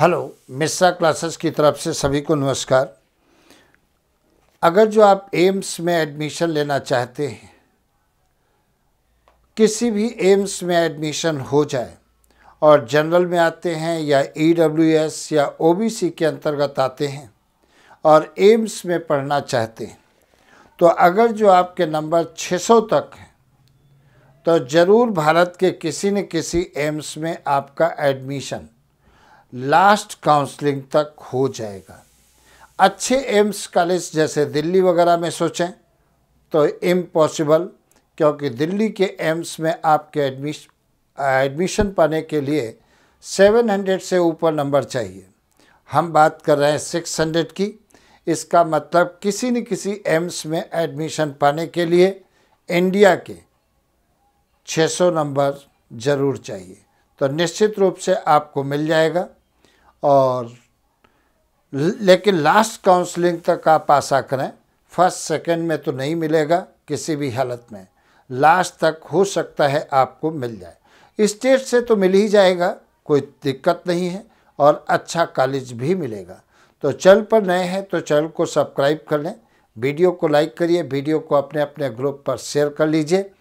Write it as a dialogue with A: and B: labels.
A: hello Mishra classes की तरफ से सभी को नमस्कार अगर जो आप एम्स में एडमिशन लेना चाहते हैं किसी भी एम्स में एडमिशन हो जाए और जनरल में आते हैं या ई e या ओ के अंतर्गत आते हैं और एम्स में पढ़ना चाहते हैं तो अगर जो आपके नंबर 600 तक हैं तो ज़रूर भारत के किसी न किसी एम्स में आपका एडमिशन लास्ट काउंसलिंग तक हो जाएगा अच्छे एम्स कॉलेज जैसे दिल्ली वगैरह में सोचें तो इम्पॉसिबल क्योंकि दिल्ली के एम्स में आपके एडमिश एडमिशन पाने के लिए 700 से ऊपर नंबर चाहिए हम बात कर रहे हैं 600 की इसका मतलब किसी न किसी एम्स में एडमिशन पाने के लिए इंडिया के 600 नंबर ज़रूर चाहिए तो निश्चित रूप से आपको मिल जाएगा और लेकिन लास्ट काउंसलिंग तक आप आशा करें फर्स्ट सेकंड में तो नहीं मिलेगा किसी भी हालत में लास्ट तक हो सकता है आपको मिल जाए स्टेट से तो मिल ही जाएगा कोई दिक्कत नहीं है और अच्छा कॉलेज भी मिलेगा तो चैनल पर नए हैं तो चैनल को सब्सक्राइब कर लें वीडियो को लाइक करिए वीडियो को अपने अपने ग्रुप पर शेयर कर लीजिए